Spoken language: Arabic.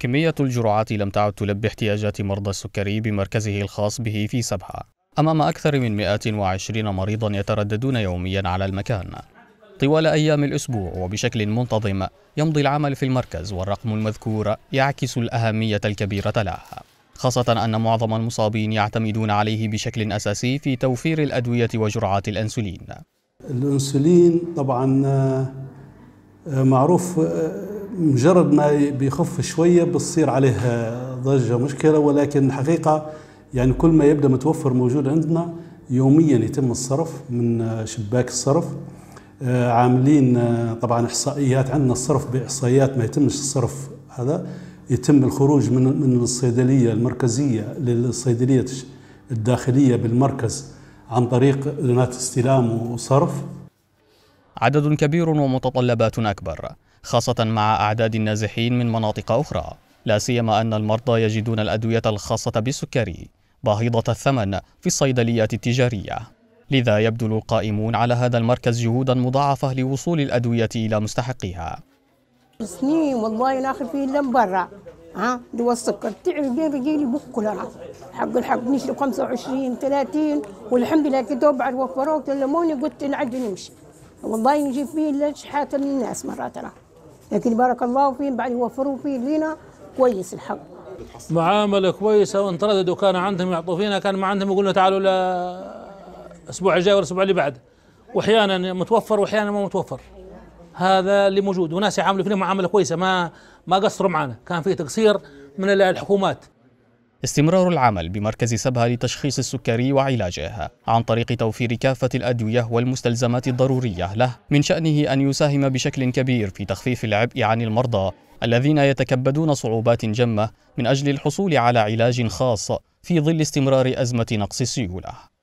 كمية الجرعات لم تعد تلبي احتياجات مرضى السكري بمركزه الخاص به في سبحة أمام أكثر من 120 مريضا يترددون يوميا على المكان طوال أيام الأسبوع وبشكل منتظم يمضي العمل في المركز والرقم المذكور يعكس الأهمية الكبيرة له خاصة أن معظم المصابين يعتمدون عليه بشكل أساسي في توفير الأدوية وجرعات الأنسولين الأنسولين طبعا آه، معروف آه، مجرد ما بيخف شوية بتصير عليه ضجة مشكلة ولكن حقيقة يعني كل ما يبدأ متوفر موجود عندنا يوميا يتم الصرف من شباك الصرف آه، عاملين آه، طبعا احصائيات عندنا الصرف باحصائيات ما يتمش الصرف هذا يتم الخروج من من الصيدليه المركزيه للصيدليه الداخليه بالمركز عن طريق لينات استلام وصرف عدد كبير ومتطلبات اكبر خاصة مع أعداد النازحين من مناطق أخرى لا سيما أن المرضى يجدون الأدوية الخاصة بالسكري باهظة الثمن في الصيدليات التجارية لذا يبذل القائمون على هذا المركز جهودا مضاعفة لوصول الأدوية إلى مستحقيها سنين والله لا فيه الا من برا ها دواء السكر تعرف بين رجالي بكل راس حق الحق نشرب 25 30 والحمد لله كي تو بعد وفروه تلموني قلت نعد نمشي والله نجيب فيه الا شحاته من الناس مرات راه لكن بارك الله فيهم بعد يوفروا فيه لينا كويس الحق معامله كويسه وان ترددوا كان عندهم يعطوا فينا كان ما عندهم يقولنا تعالوا الاسبوع الجاي والاسبوع اللي بعده واحيانا متوفر واحيانا ما متوفر هذا اللي موجود وناس يعاملوا فينا معامله كويسه ما ما قصروا معنا كان في تقصير من الحكومات استمرار العمل بمركز سبها لتشخيص السكري وعلاجه عن طريق توفير كافة الأدوية والمستلزمات الضرورية له من شأنه أن يساهم بشكل كبير في تخفيف العبء عن المرضى الذين يتكبدون صعوبات جمة من أجل الحصول على علاج خاص في ظل استمرار أزمة نقص السيولة